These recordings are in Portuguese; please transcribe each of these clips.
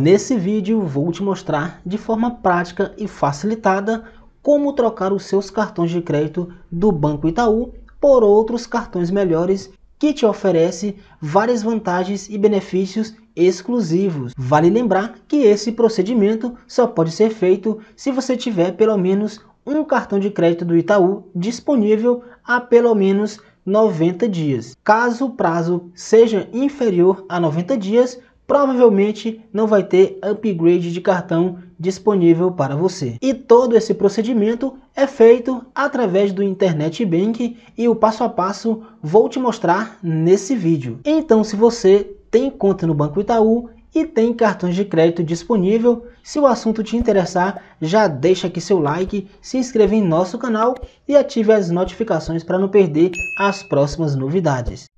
Nesse vídeo vou te mostrar de forma prática e facilitada como trocar os seus cartões de crédito do Banco Itaú por outros cartões melhores que te oferece várias vantagens e benefícios exclusivos. Vale lembrar que esse procedimento só pode ser feito se você tiver pelo menos um cartão de crédito do Itaú disponível há pelo menos 90 dias. Caso o prazo seja inferior a 90 dias, provavelmente não vai ter upgrade de cartão disponível para você. E todo esse procedimento é feito através do Internet Bank e o passo a passo vou te mostrar nesse vídeo. Então se você tem conta no Banco Itaú e tem cartões de crédito disponível. Se o assunto te interessar, já deixa aqui seu like, se inscreva em nosso canal e ative as notificações para não perder as próximas novidades.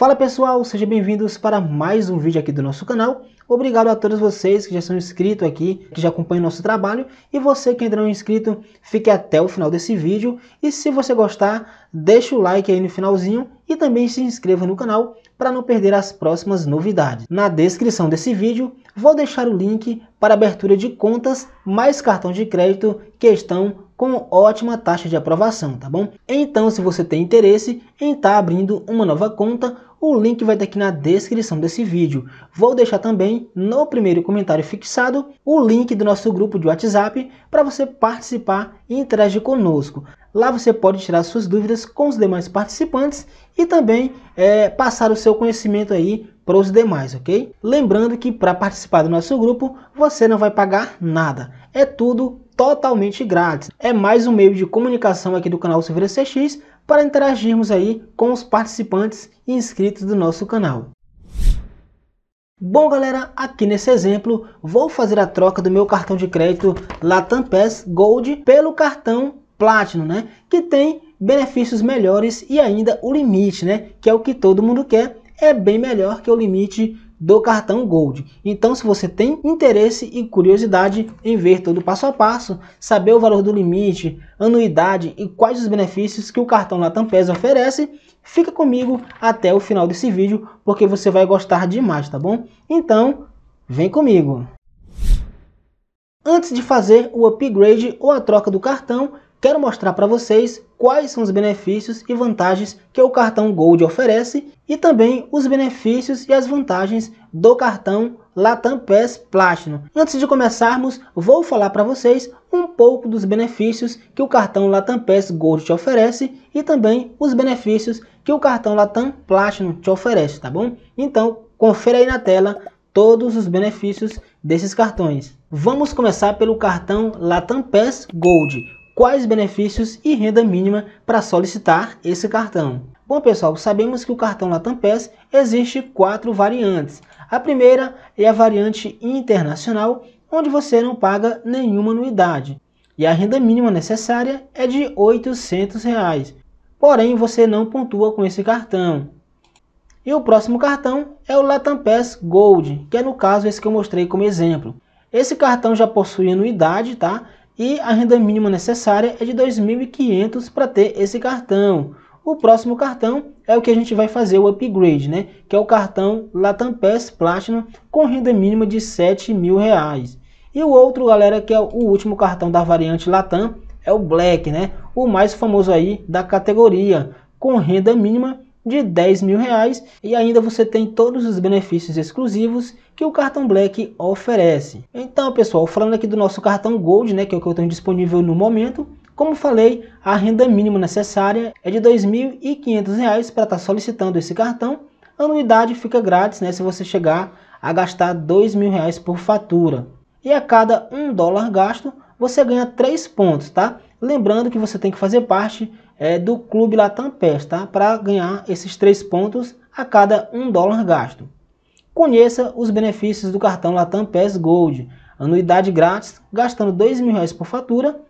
Fala pessoal, sejam bem-vindos para mais um vídeo aqui do nosso canal. Obrigado a todos vocês que já são inscritos aqui, que já acompanham nosso trabalho. E você que ainda não é inscrito, fique até o final desse vídeo. E se você gostar, deixa o like aí no finalzinho e também se inscreva no canal para não perder as próximas novidades. Na descrição desse vídeo, vou deixar o link para abertura de contas mais cartão de crédito que estão com ótima taxa de aprovação, tá bom? Então, se você tem interesse em estar tá abrindo uma nova conta o link vai estar aqui na descrição desse vídeo. Vou deixar também no primeiro comentário fixado o link do nosso grupo de WhatsApp para você participar e interagir conosco. Lá você pode tirar suas dúvidas com os demais participantes e também é, passar o seu conhecimento aí para os demais, ok? Lembrando que para participar do nosso grupo você não vai pagar nada, é tudo totalmente grátis. É mais um meio de comunicação aqui do canal Silveira CX para interagirmos aí com os participantes e inscritos do nosso canal. Bom galera, aqui nesse exemplo vou fazer a troca do meu cartão de crédito Latam Pass Gold pelo cartão Platinum, né? Que tem benefícios melhores e ainda o limite, né? Que é o que todo mundo quer, é bem melhor que o limite do cartão Gold. Então, se você tem interesse e curiosidade em ver todo o passo a passo, saber o valor do limite, anuidade e quais os benefícios que o cartão Latam PES oferece, fica comigo até o final desse vídeo, porque você vai gostar demais, tá bom? Então, vem comigo! Antes de fazer o upgrade ou a troca do cartão, quero mostrar para vocês quais são os benefícios e vantagens que o cartão Gold oferece e também os benefícios e as vantagens do cartão Latam PES Platinum. Antes de começarmos, vou falar para vocês um pouco dos benefícios que o cartão Latam PES Gold te oferece e também os benefícios que o cartão Latam Platinum te oferece, tá bom? Então, confere aí na tela todos os benefícios desses cartões. Vamos começar pelo cartão Latam PES Gold quais benefícios e renda mínima para solicitar esse cartão. Bom pessoal, sabemos que o cartão Latam existe quatro variantes. A primeira é a variante internacional, onde você não paga nenhuma anuidade. E a renda mínima necessária é de R$ Reais. Porém, você não pontua com esse cartão. E o próximo cartão é o Latam Gold, que é no caso esse que eu mostrei como exemplo. Esse cartão já possui anuidade, tá? e a renda mínima necessária é de 2.500 para ter esse cartão. O próximo cartão é o que a gente vai fazer o upgrade, né? Que é o cartão Latam Pass Platinum com renda mínima de 7 mil reais. E o outro, galera, que é o último cartão da variante Latam é o Black, né? O mais famoso aí da categoria com renda mínima de 10 mil reais e ainda você tem todos os benefícios exclusivos que o cartão Black oferece. Então pessoal, falando aqui do nosso cartão Gold, né, que é o que eu tenho disponível no momento, como falei, a renda mínima necessária é de R$ 2.500 para estar tá solicitando esse cartão. A anuidade fica grátis né, se você chegar a gastar R$ 2.000 por fatura. E a cada um dólar gasto, você ganha 3 pontos, tá? Lembrando que você tem que fazer parte é, do clube Latam PES, tá? Para ganhar esses três pontos a cada um dólar gasto. Conheça os benefícios do cartão Latam PES Gold. Anuidade grátis, gastando R$ 2.000 por fatura.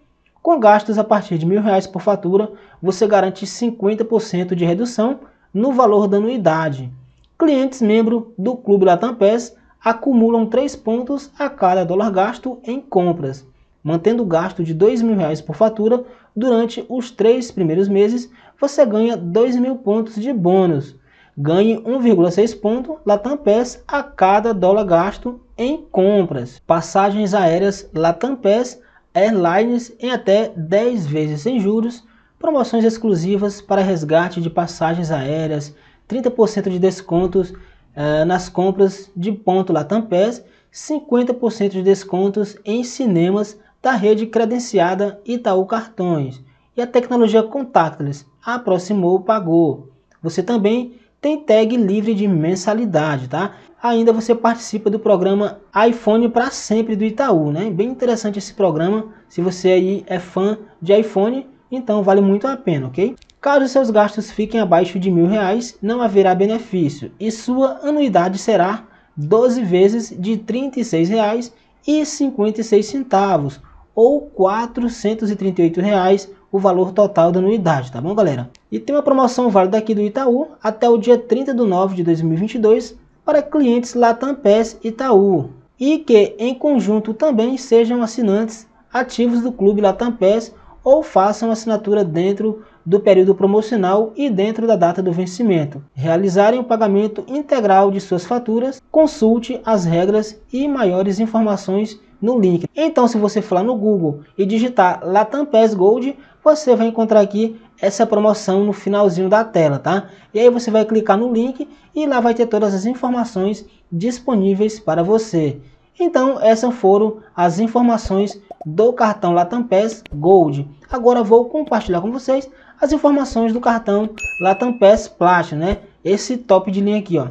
Com gastos a partir de R$ 1.000 por fatura, você garante 50% de redução no valor da anuidade. Clientes membro do Clube Latam PES acumulam 3 pontos a cada dólar gasto em compras. Mantendo o gasto de R$ 2.000 por fatura, durante os três primeiros meses, você ganha 2.000 pontos de bônus. Ganhe 1,6 ponto Latam Pass a cada dólar gasto em compras. Passagens aéreas Latam Pass Airlines em até 10 vezes sem juros. Promoções exclusivas para resgate de passagens aéreas. 30% de descontos eh, nas compras de ponto Latam Pass. 50% de descontos em cinemas da rede credenciada Itaú Cartões e a tecnologia contactless aproximou pagou. Você também tem tag livre de mensalidade, tá? Ainda você participa do programa iPhone para sempre do Itaú, né? Bem interessante esse programa. Se você aí é fã de iPhone, então vale muito a pena, ok? Caso seus gastos fiquem abaixo de mil reais, não haverá benefício e sua anuidade será 12 vezes de R$ 36,56 ou R$ reais o valor total da anuidade, tá bom galera? E tem uma promoção válida aqui do Itaú até o dia 30 de nove de 2022 para clientes Latam PES Itaú e que em conjunto também sejam assinantes ativos do Clube Latam PES ou façam assinatura dentro do período promocional e dentro da data do vencimento. Realizarem o pagamento integral de suas faturas, consulte as regras e maiores informações no link. Então, se você for lá no Google e digitar Latam Gold, você vai encontrar aqui essa promoção no finalzinho da tela, tá? E aí você vai clicar no link e lá vai ter todas as informações disponíveis para você. Então, essas foram as informações do cartão Latam Gold. Agora vou compartilhar com vocês as informações do cartão Latam PES Platinum, né? Esse top de linha aqui, ó.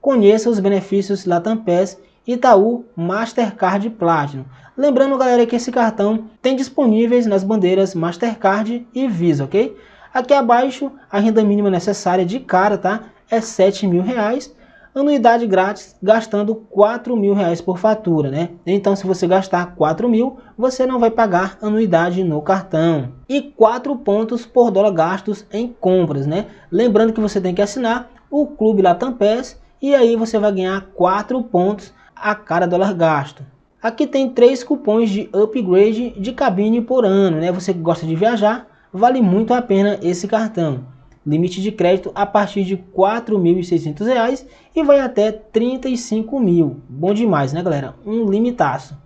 Conheça os benefícios Latam Itaú Mastercard Platinum. Lembrando, galera, que esse cartão tem disponíveis nas bandeiras Mastercard e Visa, ok? Aqui abaixo, a renda mínima necessária de cara, tá? É R$ 7 mil reais anuidade grátis gastando 4 mil reais por fatura, né? Então, se você gastar 4 mil, você não vai pagar anuidade no cartão. E 4 pontos por dólar gastos em compras, né? Lembrando que você tem que assinar o Clube Latam PES e aí você vai ganhar 4 pontos a cada dólar gasto. Aqui tem três cupons de upgrade de cabine por ano, né? Você que gosta de viajar, vale muito a pena esse cartão. Limite de crédito a partir de R$ 4.600 e vai até R$ mil. Bom demais, né, galera? Um limitaço.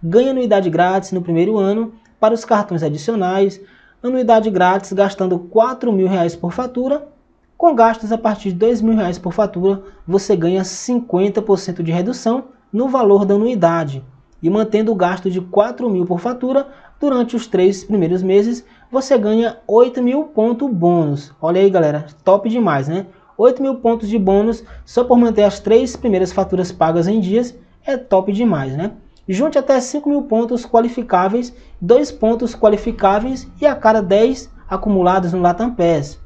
Ganha anuidade grátis no primeiro ano para os cartões adicionais, anuidade grátis gastando R$ reais por fatura. Com gastos a partir de R$ reais por fatura, você ganha 50% de redução no valor da anuidade e mantendo o gasto de 4 mil por fatura durante os três primeiros meses, você ganha 8 mil pontos bônus. Olha aí, galera, top demais, né? 8 mil pontos de bônus só por manter as três primeiras faturas pagas em dias é top demais, né? Junte até 5 mil pontos qualificáveis, 2 pontos qualificáveis e a cada 10 acumulados no Latam Pass.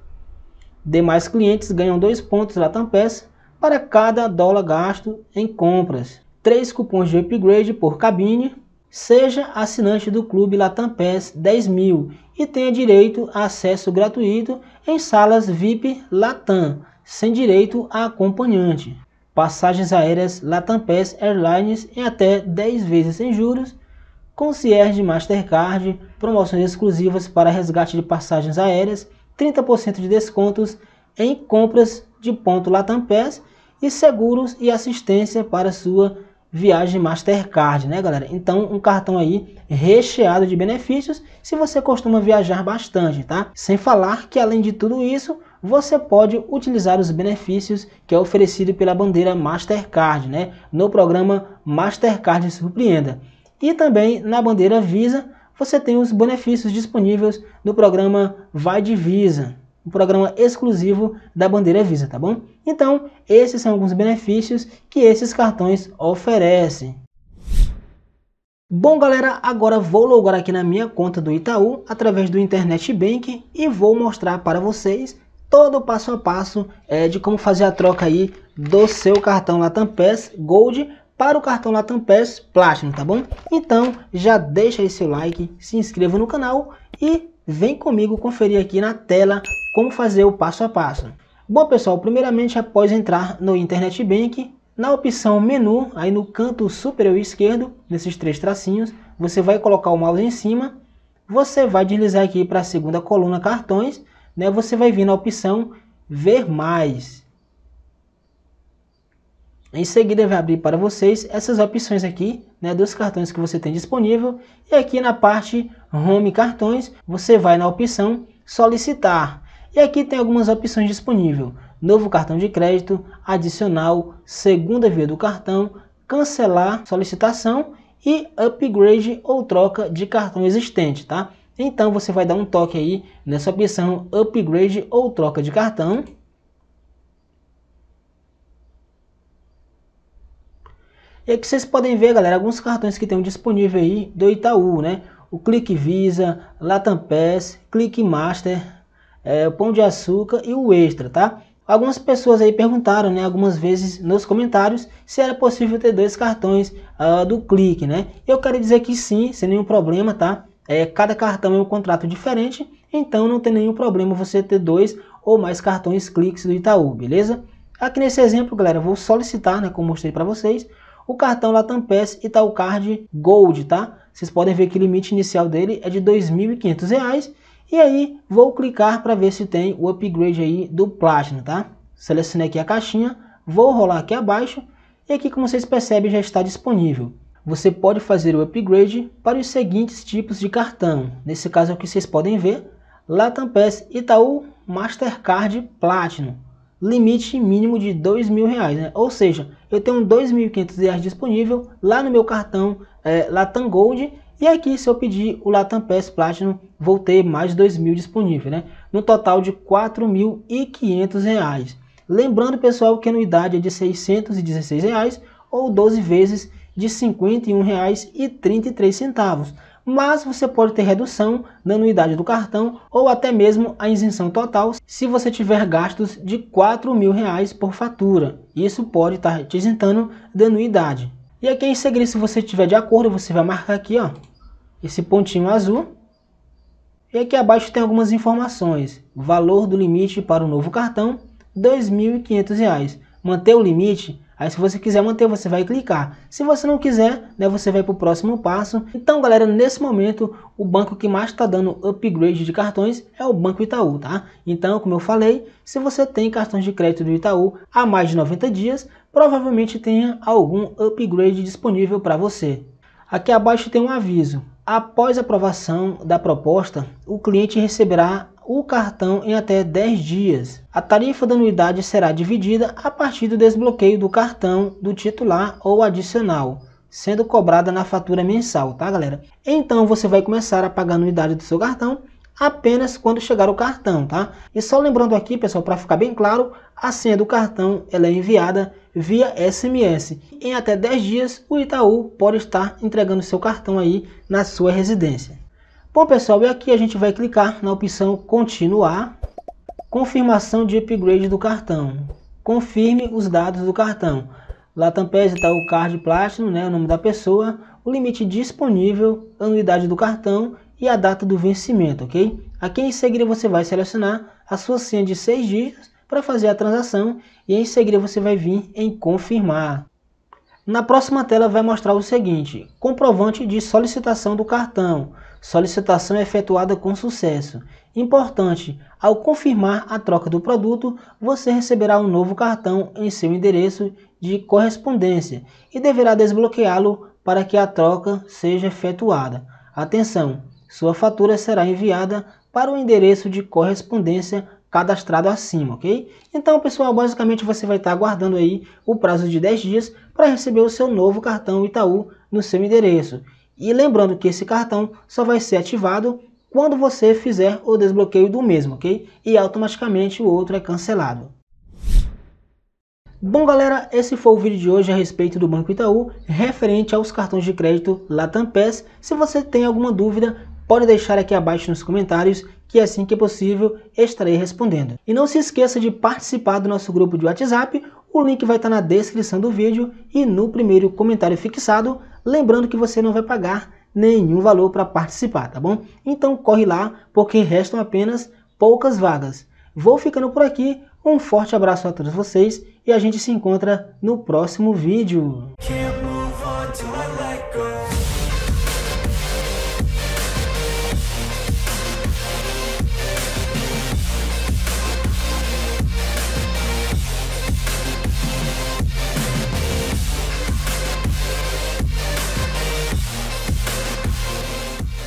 Demais clientes ganham 2 pontos Latam Pass para cada dólar gasto em compras. 3 cupons de upgrade por cabine, seja assinante do Clube Latam PES 10 mil e tenha direito a acesso gratuito em salas VIP Latam, sem direito a acompanhante. Passagens aéreas Latam Airlines em até 10 vezes sem juros, concierge Mastercard, promoções exclusivas para resgate de passagens aéreas, 30% de descontos em compras de ponto Latam e seguros e assistência para sua Viagem Mastercard, né, galera? Então, um cartão aí recheado de benefícios se você costuma viajar bastante, tá? Sem falar que, além de tudo isso, você pode utilizar os benefícios que é oferecido pela bandeira Mastercard, né? No programa Mastercard Surpreenda. E também na bandeira Visa, você tem os benefícios disponíveis no programa Vai de Visa, um programa exclusivo da Bandeira Visa, tá bom? Então, esses são alguns benefícios que esses cartões oferecem. Bom galera, agora vou logar aqui na minha conta do Itaú através do Internet Bank e vou mostrar para vocês todo o passo a passo é, de como fazer a troca aí do seu cartão Latam Pass Gold para o cartão Latam Pass Platinum, tá bom? Então já deixa aí seu like, se inscreva no canal e Vem comigo conferir aqui na tela como fazer o passo a passo. Bom pessoal, primeiramente após entrar no Internet Bank, na opção menu, aí no canto superior esquerdo, nesses três tracinhos, você vai colocar o mouse em cima, você vai deslizar aqui para a segunda coluna cartões, né? você vai vir na opção ver mais. Em seguida vai abrir para vocês essas opções aqui, né, dos cartões que você tem disponível. E aqui na parte Home Cartões, você vai na opção Solicitar. E aqui tem algumas opções disponíveis. Novo cartão de crédito, adicional, segunda via do cartão, cancelar solicitação e upgrade ou troca de cartão existente, tá? Então você vai dar um toque aí nessa opção upgrade ou troca de cartão. E aqui vocês podem ver, galera, alguns cartões que tem disponível aí do Itaú, né? o Clique Visa, Latam Pass, Clique Master, é, o Pão de Açúcar e o Extra, tá? Algumas pessoas aí perguntaram, né, algumas vezes nos comentários, se era possível ter dois cartões uh, do Clique, né? Eu quero dizer que sim, sem nenhum problema, tá? É, cada cartão é um contrato diferente, então não tem nenhum problema você ter dois ou mais cartões cliques do Itaú, beleza? Aqui nesse exemplo, galera, eu vou solicitar, né, como mostrei para vocês, o cartão Latam Pass e tal card Gold, tá? Vocês podem ver que o limite inicial dele é de R$ 2.500 e aí vou clicar para ver se tem o upgrade aí do Platinum, tá? Selecionei aqui a caixinha, vou rolar aqui abaixo e aqui como vocês percebem já está disponível. Você pode fazer o upgrade para os seguintes tipos de cartão. Nesse caso é o que vocês podem ver, Latam Pass, Itaú, Mastercard Platinum limite mínimo de dois mil reais, né? ou seja, eu tenho dois mil reais disponível lá no meu cartão é, Latam Gold e aqui se eu pedir o Latam PES Platinum vou ter mais dois mil disponível, né? No total de quatro mil e quinhentos reais. Lembrando pessoal que a anuidade é de seiscentos e dezesseis reais ou 12 vezes de cinquenta e um reais e trinta e três centavos mas você pode ter redução na anuidade do cartão ou até mesmo a isenção total se você tiver gastos de 4 mil reais por fatura. Isso pode estar te isentando da anuidade. E aqui em segredo, se você tiver de acordo, você vai marcar aqui ó, esse pontinho azul. E aqui abaixo tem algumas informações. Valor do limite para o novo cartão, R$ 2.500 manter o limite, aí se você quiser manter, você vai clicar. Se você não quiser, né, você vai para o próximo passo. Então, galera, nesse momento, o banco que mais está dando upgrade de cartões é o Banco Itaú, tá? Então, como eu falei, se você tem cartões de crédito do Itaú há mais de 90 dias, provavelmente tenha algum upgrade disponível para você. Aqui abaixo tem um aviso. Após aprovação da proposta, o cliente receberá o cartão em até 10 dias. A tarifa da anuidade será dividida a partir do desbloqueio do cartão do titular ou adicional, sendo cobrada na fatura mensal, tá galera? Então você vai começar a pagar a anuidade do seu cartão apenas quando chegar o cartão, tá? E só lembrando aqui, pessoal, para ficar bem claro, a senha do cartão ela é enviada via SMS. Em até 10 dias, o Itaú pode estar entregando seu cartão aí na sua residência. Bom, pessoal, e aqui a gente vai clicar na opção Continuar. Confirmação de upgrade do cartão. Confirme os dados do cartão. Lá também está o card plástico, né, o nome da pessoa, o limite disponível, a anuidade do cartão e a data do vencimento, ok? Aqui em seguida você vai selecionar a sua senha de 6 dígitos para fazer a transação e em seguida você vai vir em confirmar. Na próxima tela vai mostrar o seguinte, comprovante de solicitação do cartão solicitação efetuada com sucesso. Importante, ao confirmar a troca do produto, você receberá um novo cartão em seu endereço de correspondência e deverá desbloqueá-lo para que a troca seja efetuada. Atenção, sua fatura será enviada para o endereço de correspondência cadastrado acima, ok? Então, pessoal, basicamente você vai estar aguardando aí o prazo de 10 dias para receber o seu novo cartão Itaú no seu endereço. E lembrando que esse cartão só vai ser ativado quando você fizer o desbloqueio do mesmo, ok? E automaticamente o outro é cancelado. Bom galera, esse foi o vídeo de hoje a respeito do Banco Itaú, referente aos cartões de crédito Latam Se você tem alguma dúvida, pode deixar aqui abaixo nos comentários, que é assim que é possível estarei respondendo. E não se esqueça de participar do nosso grupo de WhatsApp, o link vai estar na descrição do vídeo e no primeiro comentário fixado Lembrando que você não vai pagar nenhum valor para participar, tá bom? Então corre lá, porque restam apenas poucas vagas. Vou ficando por aqui, um forte abraço a todos vocês e a gente se encontra no próximo vídeo.